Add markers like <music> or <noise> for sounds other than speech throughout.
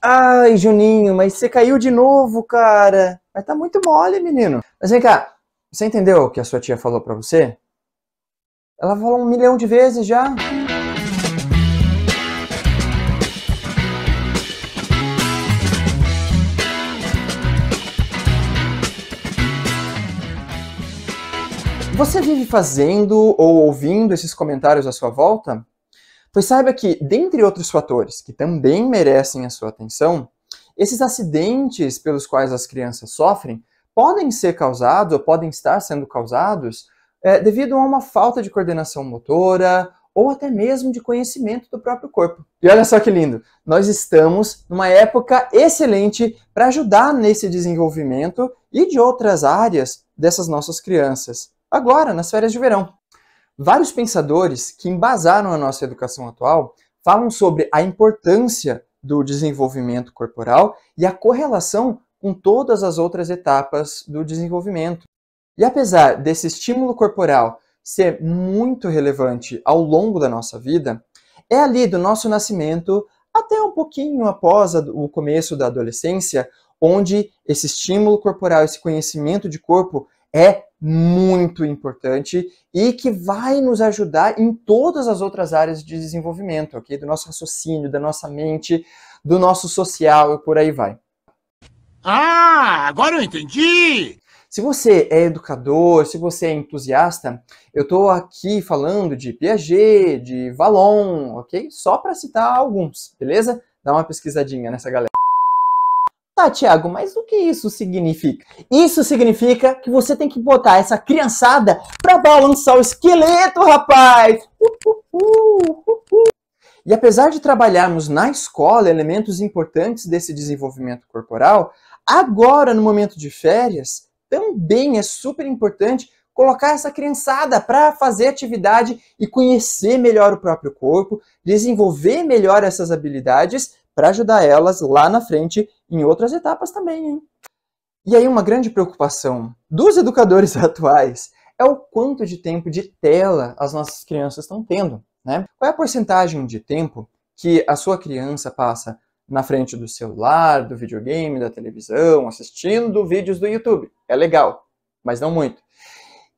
Ai, Juninho, mas você caiu de novo, cara. Mas tá muito mole, menino. Mas vem cá, você entendeu o que a sua tia falou pra você? Ela falou um milhão de vezes já. Você vive fazendo ou ouvindo esses comentários à sua volta? Pois saiba que, dentre outros fatores que também merecem a sua atenção, esses acidentes pelos quais as crianças sofrem podem ser causados ou podem estar sendo causados é, devido a uma falta de coordenação motora ou até mesmo de conhecimento do próprio corpo. E olha só que lindo, nós estamos numa época excelente para ajudar nesse desenvolvimento e de outras áreas dessas nossas crianças, agora nas férias de verão. Vários pensadores que embasaram a nossa educação atual falam sobre a importância do desenvolvimento corporal e a correlação com todas as outras etapas do desenvolvimento. E apesar desse estímulo corporal ser muito relevante ao longo da nossa vida, é ali do nosso nascimento até um pouquinho após o começo da adolescência, onde esse estímulo corporal, esse conhecimento de corpo é muito importante e que vai nos ajudar em todas as outras áreas de desenvolvimento, ok? Do nosso raciocínio, da nossa mente, do nosso social e por aí vai. Ah, agora eu entendi! Se você é educador, se você é entusiasta, eu estou aqui falando de Piaget, de Valon, ok? Só para citar alguns, beleza? Dá uma pesquisadinha nessa galera. Tá, Tiago, mas o que isso significa? Isso significa que você tem que botar essa criançada para balançar o esqueleto, rapaz! Uh uh, uh, uh, uh, e apesar de trabalharmos na escola elementos importantes desse desenvolvimento corporal, agora, no momento de férias, também é super importante colocar essa criançada para fazer atividade e conhecer melhor o próprio corpo, desenvolver melhor essas habilidades para ajudar elas lá na frente em outras etapas também. Hein? E aí uma grande preocupação dos educadores <laughs> atuais é o quanto de tempo de tela as nossas crianças estão tendo. Né? Qual é a porcentagem de tempo que a sua criança passa na frente do celular, do videogame, da televisão, assistindo vídeos do YouTube? É legal, mas não muito.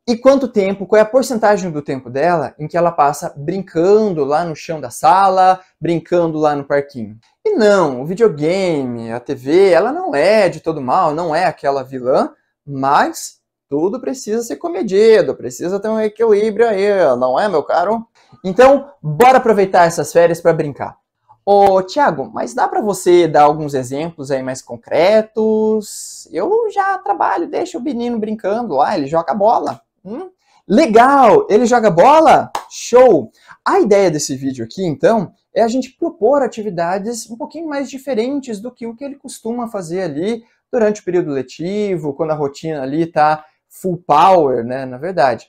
E quanto tempo, qual é a porcentagem do tempo dela em que ela passa brincando lá no chão da sala, brincando lá no parquinho? E não, o videogame, a TV, ela não é de todo mal, não é aquela vilã, mas tudo precisa ser comedido, precisa ter um equilíbrio aí, não é, meu caro? Então, bora aproveitar essas férias para brincar. Ô, Tiago, mas dá para você dar alguns exemplos aí mais concretos? Eu já trabalho, deixo o menino brincando lá, ele joga bola. Hum? Legal! Ele joga bola? Show! A ideia desse vídeo aqui, então, é a gente propor atividades um pouquinho mais diferentes do que o que ele costuma fazer ali durante o período letivo, quando a rotina ali está full power, né, na verdade.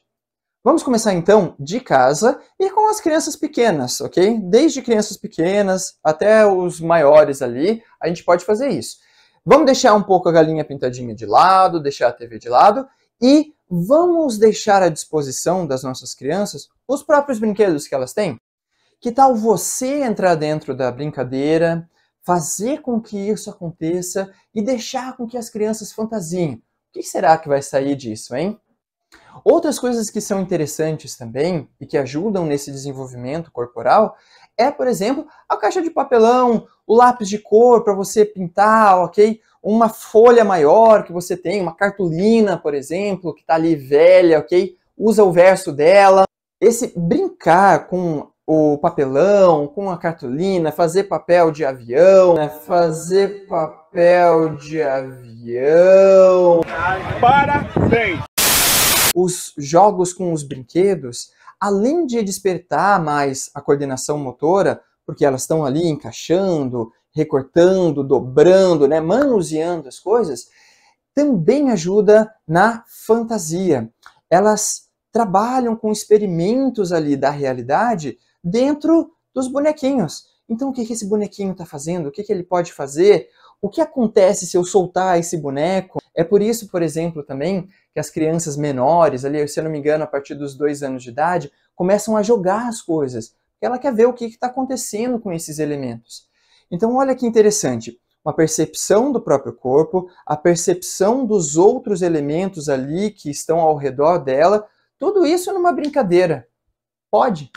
Vamos começar então de casa e com as crianças pequenas, ok? Desde crianças pequenas até os maiores ali, a gente pode fazer isso. Vamos deixar um pouco a galinha pintadinha de lado, deixar a TV de lado e vamos deixar à disposição das nossas crianças os próprios brinquedos que elas têm? Que tal você entrar dentro da brincadeira, fazer com que isso aconteça e deixar com que as crianças fantasiem? O que será que vai sair disso, hein? Outras coisas que são interessantes também e que ajudam nesse desenvolvimento corporal é, por exemplo, a caixa de papelão, o lápis de cor para você pintar, ok? Uma folha maior que você tem, uma cartolina, por exemplo, que está ali velha, ok? Usa o verso dela. Esse brincar com o papelão, com a cartolina, fazer papel de avião, né? fazer papel de avião. Parabéns! Os jogos com os brinquedos além de despertar mais a coordenação motora, porque elas estão ali encaixando, recortando, dobrando, né, manuseando as coisas, também ajuda na fantasia. Elas trabalham com experimentos ali da realidade dentro dos bonequinhos. Então, o que, que esse bonequinho está fazendo? O que, que ele pode fazer? O que acontece se eu soltar esse boneco? É por isso, por exemplo, também que as crianças menores, ali, se eu não me engano, a partir dos dois anos de idade, começam a jogar as coisas. Ela quer ver o que está acontecendo com esses elementos. Então, olha que interessante uma percepção do próprio corpo, a percepção dos outros elementos ali que estão ao redor dela, tudo isso numa brincadeira. Pode.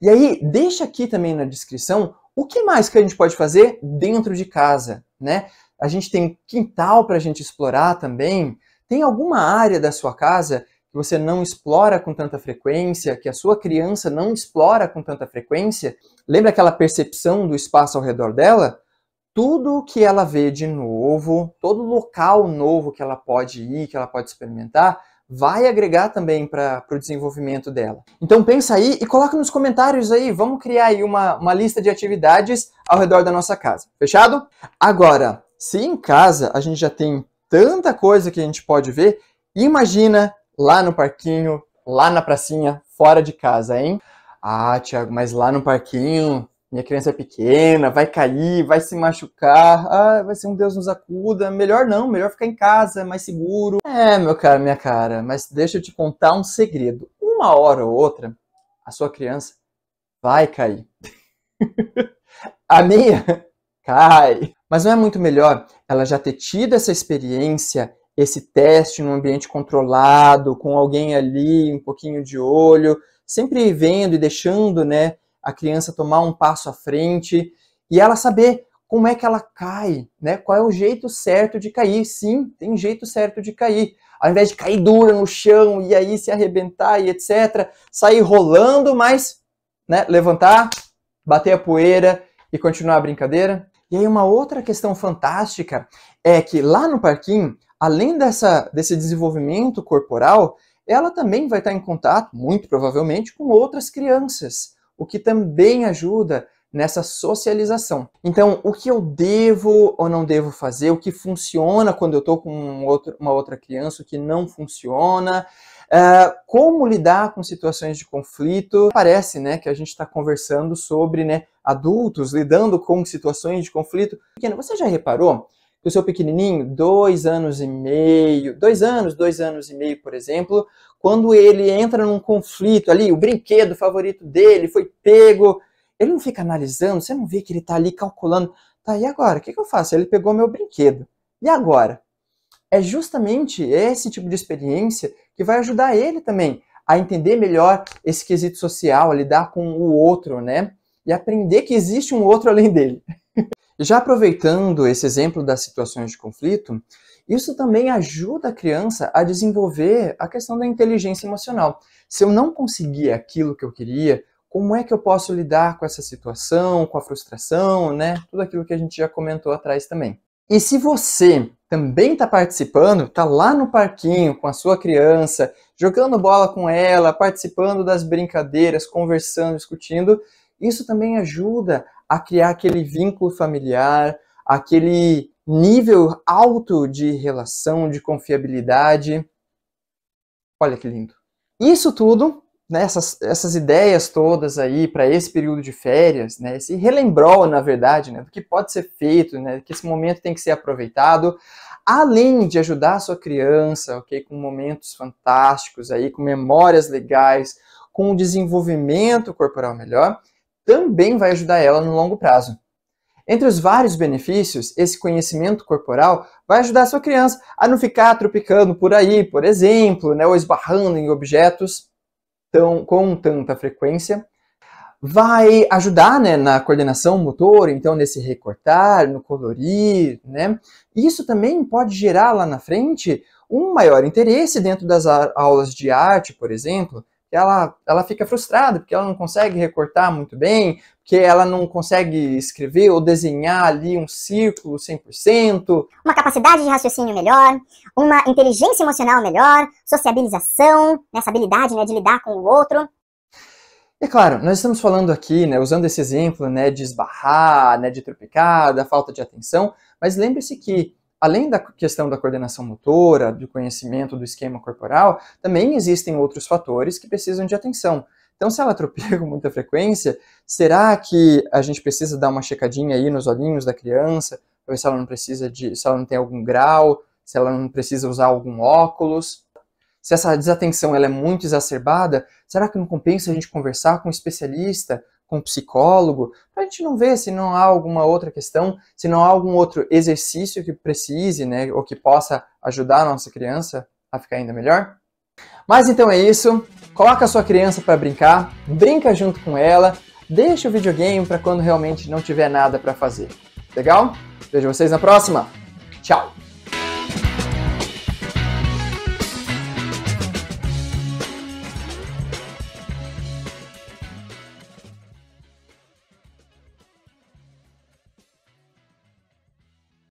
E aí, deixa aqui também na descrição o que mais que a gente pode fazer dentro de casa, né? a gente tem quintal para a gente explorar também. Tem alguma área da sua casa que você não explora com tanta frequência, que a sua criança não explora com tanta frequência? Lembra aquela percepção do espaço ao redor dela? Tudo que ela vê de novo, todo local novo que ela pode ir, que ela pode experimentar, vai agregar também para o desenvolvimento dela. Então pensa aí e coloca nos comentários aí, vamos criar aí uma, uma lista de atividades ao redor da nossa casa. Fechado? Agora, se em casa a gente já tem tanta coisa que a gente pode ver, imagina lá no parquinho, lá na pracinha, fora de casa, hein? Ah, Tiago, mas lá no parquinho, minha criança é pequena, vai cair, vai se machucar, ah, vai ser um Deus nos acuda. Melhor não, melhor ficar em casa, mais seguro. É, meu cara, minha cara, mas deixa eu te contar um segredo. Uma hora ou outra, a sua criança vai cair. <laughs> a minha cai. Mas não é muito melhor ela já ter tido essa experiência, esse teste num ambiente controlado, com alguém ali, um pouquinho de olho, sempre vendo e deixando né, a criança tomar um passo à frente e ela saber como é que ela cai, né? Qual é o jeito certo de cair? Sim, tem jeito certo de cair. Ao invés de cair dura no chão e aí se arrebentar e etc, sair rolando, mas né, levantar, bater a poeira e continuar a brincadeira. E aí uma outra questão fantástica é que lá no parquinho, além dessa, desse desenvolvimento corporal, ela também vai estar em contato, muito provavelmente, com outras crianças, o que também ajuda nessa socialização. Então, o que eu devo ou não devo fazer, o que funciona quando eu estou com um outro, uma outra criança, o que não funciona, ah, como lidar com situações de conflito? Parece né, que a gente está conversando sobre né, adultos lidando com situações de conflito. Pequeno, você já reparou que o seu pequenininho, dois anos e meio, dois anos, dois anos e meio, por exemplo, quando ele entra num conflito ali, o brinquedo favorito dele foi pego, ele não fica analisando, você não vê que ele está ali calculando, tá, e agora? O que, que eu faço? Ele pegou meu brinquedo. E agora? É justamente esse tipo de experiência que vai ajudar ele também a entender melhor esse quesito social, a lidar com o outro, né? E aprender que existe um outro além dele. <laughs> Já aproveitando esse exemplo das situações de conflito, isso também ajuda a criança a desenvolver a questão da inteligência emocional. Se eu não conseguir aquilo que eu queria, como é que eu posso lidar com essa situação, com a frustração, né? Tudo aquilo que a gente já comentou atrás também. E se você também está participando, está lá no parquinho com a sua criança, jogando bola com ela, participando das brincadeiras, conversando, discutindo, isso também ajuda a criar aquele vínculo familiar, aquele nível alto de relação, de confiabilidade. Olha que lindo. Isso tudo nessas né, essas ideias todas aí para esse período de férias, né, se relembrou, na verdade, né, do que pode ser feito, né, que esse momento tem que ser aproveitado, além de ajudar a sua criança, ok, com momentos fantásticos aí, com memórias legais, com o desenvolvimento corporal melhor, também vai ajudar ela no longo prazo. Entre os vários benefícios, esse conhecimento corporal vai ajudar a sua criança a não ficar tropicando por aí, por exemplo, né, ou esbarrando em objetos tão, com tanta frequência. Vai ajudar né, na coordenação motor, então nesse recortar, no colorir, né? Isso também pode gerar lá na frente um maior interesse dentro das aulas de arte, por exemplo, ela, ela fica frustrada, porque ela não consegue recortar muito bem, porque ela não consegue escrever ou desenhar ali um círculo 100%. Uma capacidade de raciocínio melhor, uma inteligência emocional melhor, sociabilização, né, essa habilidade né, de lidar com o outro. E claro, nós estamos falando aqui, né, usando esse exemplo né, de esbarrar, né, de tropicar, da falta de atenção, mas lembre-se que além da questão da coordenação motora, do conhecimento do esquema corporal, também existem outros fatores que precisam de atenção. Então, se ela atropela <laughs> com muita frequência, será que a gente precisa dar uma checadinha aí nos olhinhos da criança, para ver se ela não precisa de, se ela não tem algum grau, se ela não precisa usar algum óculos? Se essa desatenção ela é muito exacerbada, será que não compensa a gente conversar com um especialista com psicólogo, para a gente não ver se não há alguma outra questão, se não há algum outro exercício que precise, né, ou que possa ajudar a nossa criança a ficar ainda melhor. Mas então é isso. Coloca a sua criança para brincar, brinca junto com ela, deixa o videogame para quando realmente não tiver nada para fazer. Legal? Vejo vocês na próxima. Tchau.